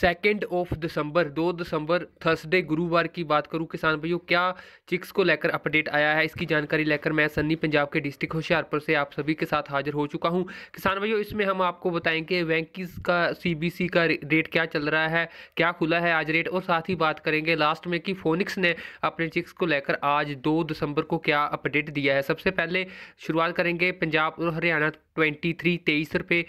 second of December दो दिसंबर Thursday गुरुवार की बात करूं किसान भाइयों क्या चिक्स को लेकर अपडेट आया है इसकी जानकारी लेकर मैं सन्नी पंजाब के डिस्ट्रिक्ट होशियारपुर से आप सभी के साथ हाजिर हो चुका हूं किसान भाइयों इसमें हम आपको बताएंगे वैंकीज का सीबीसी का रेट क्या चल रहा है क्या खुला है आज रेट और साथ ही बात करेंगे लास्ट में कि फोनिक्स ने अपने चिक्स को लेकर आज दो दिसंबर को क्या अपडेट दिया है सबसे पहले शुरुआत करेंगे पंजाब और हरियाणा ट्वेंटी थ्री तेईस रुपये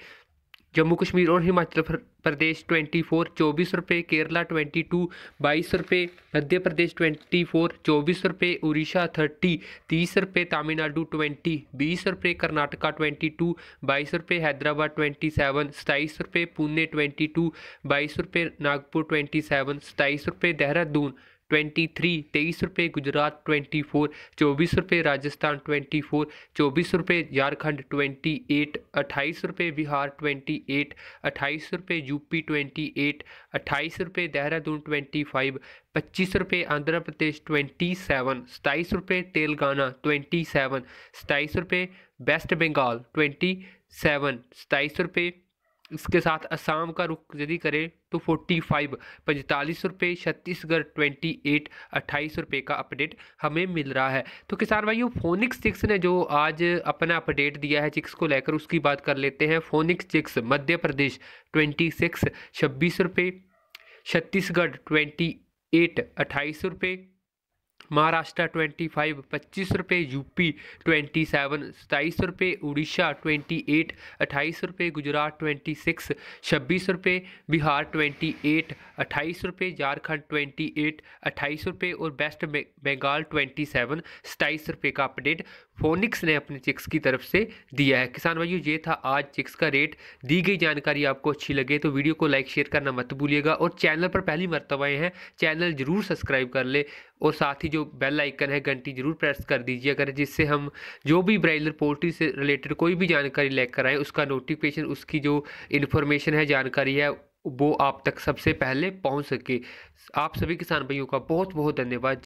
जम्मू कश्मीर और हिमाचल प्रदेश ट्वेंटी फोर चौबीस रुपये केरला ट्वेंटी टू बाईस रुपये मध्य प्रदेश ट्वेंटी फोर चौबीस रुपये उड़ीसा थर्टी तीस रुपये तमिलनाडु ट्वेंटी बीस रुपये कर्नाटका ट्वेंटी टू बाईस रुपये हैदराबाद ट्वेंटी सेवन सताईस रुपये पुणे ट्वेंटी टू बाईस रुपये नागपुर ट्वेंटी सेवन सताईस रुपये देहरादून ट्वेंटी थ्री तेईस रुपये गुजरात ट्वेंटी फोर चौबीस रुपये राजस्थान ट्वेंटी फोर चौबीस रुपये झारखंड ट्वेंटी एट अट्ठाईस रुपये बिहार ट्वेंटी एट अट्ठाईस रुपये यूपी ट्वेंटी एट अट्ठाईस रुपये देहरादून ट्वेंटी फाइव पच्चीस रुपये आंध्र प्रदेश ट्वेंटी सेवन सताईस रुपये तेलंगाना ट्वेंटी सेवन सताईस रुपये वेस्ट बंगाल ट्वेंटी सेवन सताईस रुपये इसके साथ असम का रुख यदि करें तो फोर्टी फाइव पैंतालीस रुपये छत्तीसगढ़ ट्वेंटी एट अट्ठाईस रुपये का अपडेट हमें मिल रहा है तो किसान भाइयों फोनिक्स चिक्स ने जो आज अपना अपडेट दिया है चिक्स को लेकर उसकी बात कर लेते हैं फोनिक्स चिक्स मध्य प्रदेश ट्वेंटी सिक्स छब्बीस रुपये छत्तीसगढ़ ट्वेंटी एट अट्ठाईस रुपये महाराष्ट्र ट्वेंटी फाइव पच्चीस रुपये यूपी ट्वेंटी सेवन सताईस रुपये उड़ीसा ट्वेंटी एट अट्ठाईस रुपये गुजरात ट्वेंटी सिक्स छब्बीस रुपये बिहार ट्वेंटी एट अट्ठाईस रुपये झारखंड ट्वेंटी एट अट्ठाईस रुपये और वेस्ट बंगाल ट्वेंटी सेवन सताईस रुपये का अपडेट फोनिक्स ने अपने चिक्स की तरफ से दिया है किसान भाइयों ये था आज चिक्स का रेट दी गई जानकारी आपको अच्छी लगे तो वीडियो को लाइक शेयर करना मत भूलिएगा और चैनल पर पहली मरतबाएँ हैं चैनल जरूर सब्सक्राइब कर ले और साथ ही जो बेल आइकन है घंटी जरूर प्रेस कर दीजिए अगर जिससे हम जो भी ब्राइलर पोल्ट्री से रिलेटेड कोई भी जानकारी लेकर आएँ उसका नोटिफिकेशन उसकी जो इन्फॉर्मेशन है जानकारी है वो आप तक सबसे पहले पहुंच सके आप सभी किसान भाइयों का बहुत बहुत धन्यवाद